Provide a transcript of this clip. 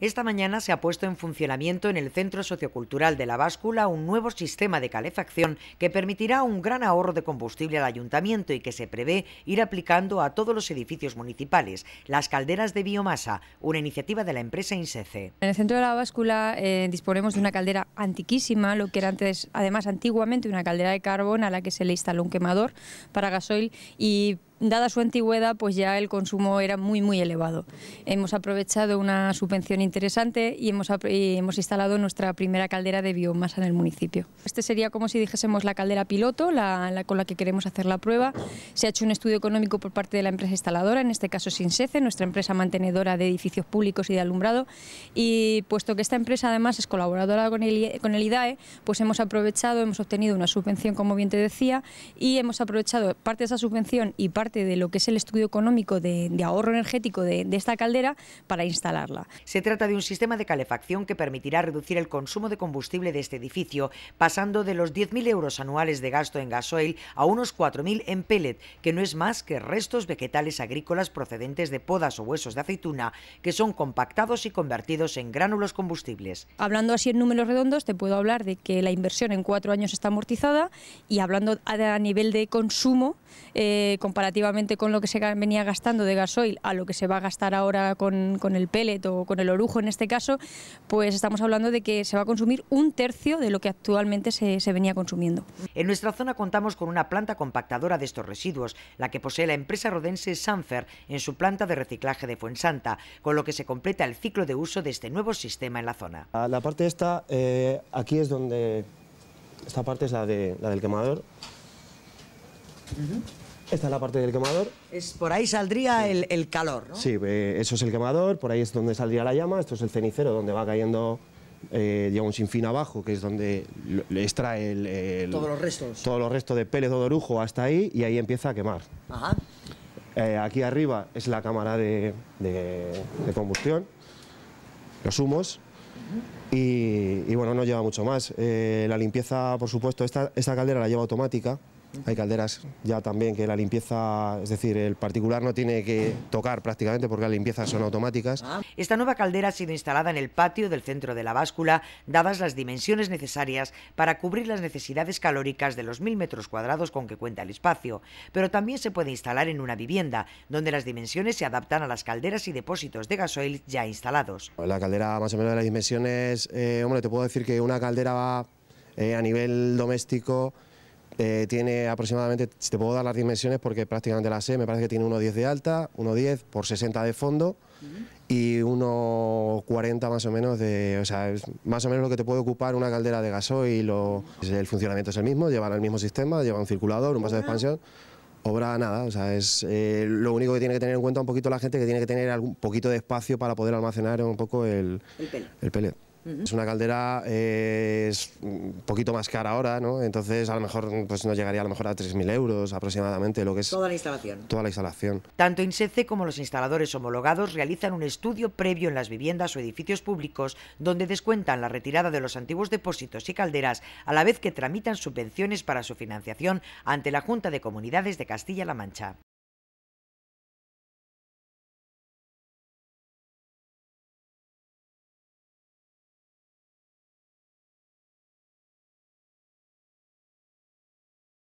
Esta mañana se ha puesto en funcionamiento en el Centro Sociocultural de la Báscula un nuevo sistema de calefacción que permitirá un gran ahorro de combustible al ayuntamiento y que se prevé ir aplicando a todos los edificios municipales, las calderas de biomasa, una iniciativa de la empresa INSECE. En el Centro de la Báscula eh, disponemos de una caldera antiquísima, lo que era antes, además antiguamente una caldera de carbón a la que se le instaló un quemador para gasoil y dada su antigüedad, pues ya el consumo era muy, muy elevado. Hemos aprovechado una subvención interesante y hemos, hemos, instalado nuestra primera caldera de biomasa en el municipio. Este sería como si dijésemos la caldera piloto, la, con la que queremos hacer la prueba. Se ha hecho un estudio económico por parte de la empresa instaladora, en este caso Sinsece, nuestra empresa mantenedora de edificios públicos y de alumbrado, y puesto que esta empresa además es colaboradora con el, con el IDAE, pues hemos aprovechado, hemos obtenido una subvención, como bien te decía, y hemos aprovechado parte de esa subvención y parte de lo que es el estudio económico de, ahorro energético de, esta caldera para instalarla. Se trata de un sistema de calefacción que permitirá reducir el consumo de combustible de este edificio, pasando de los 10.000 euros anuales de gasto en gasoil a unos 4.000 en pellet, que no es más que restos vegetales agrícolas procedentes de podas o huesos de aceituna, que son compactados y convertidos en gránulos combustibles. Hablando así en números redondos, te puedo hablar de que la inversión en cuatro años está amortizada y hablando a nivel de consumo eh, comparativo con lo que se venía gastando de gasoil a lo que se va a gastar ahora con, el pellet o con el orujo en este caso, pues estamos hablando de que se va a consumir un tercio de lo que actualmente se, venía consumiendo. En nuestra zona contamos con una planta compactadora de estos residuos, la que posee la empresa rodense Sanfer en su planta de reciclaje de Fuensanta, con lo que se completa el ciclo de uso de este nuevo sistema en la zona. La parte esta, eh, aquí es donde... Esta parte es la, de, la del quemador. Esta es la parte del quemador. Es, por ahí saldría el, calor, ¿no? Sí, eh, eso es el quemador, por ahí es donde saldría la llama, esto es el cenicero, donde va cayendo, eh, digamos, sin abajo, que es donde le extrae el, Todos los restos. Todos los restos de pele de orujo hasta ahí, y ahí empieza a quemar. Ajá. Eh, aquí arriba es la cámara de, combustión, los humos, y, bueno, no lleva mucho más. Eh, la limpieza, por supuesto, esta caldera la lleva automática, hay calderas ya también que la limpieza, es decir, el particular no tiene que tocar prácticamente porque las limpiezas son automáticas. Esta nueva caldera ha sido instalada en el patio del centro de la báscula, dadas las dimensiones necesarias para cubrir las necesidades calóricas de los mil metros cuadrados con que cuenta el espacio, pero también se puede instalar en una vivienda, donde las dimensiones se adaptan a las calderas y depósitos de gasoil ya instalados. La caldera más o menos las dimensiones, eh, hombre, te puedo decir que una caldera va eh, a nivel doméstico eh, tiene aproximadamente, si te puedo dar las dimensiones porque prácticamente la sé, me parece que tiene 1,10 de alta, 1,10 por 60 de fondo y 1,40 más o menos de, o sea, es más o menos lo que te puede ocupar una caldera de gasoil lo el funcionamiento es el mismo, lleva el mismo sistema, lleva un circulador, un vaso de expansión. Obra nada, o sea, es eh, lo único que tiene que tener en cuenta un poquito la gente que tiene que tener algún poquito de espacio para poder almacenar un poco el, el es una caldera, eh, es un poquito más cara ahora, ¿no? Entonces a lo mejor pues, nos llegaría a lo mejor a 3.000 euros aproximadamente, lo que es... Toda la instalación. Toda la instalación. Tanto INSECE como los instaladores homologados realizan un estudio previo en las viviendas o edificios públicos donde descuentan la retirada de los antiguos depósitos y calderas a la vez que tramitan subvenciones para su financiación ante la Junta de Comunidades de Castilla-La Mancha.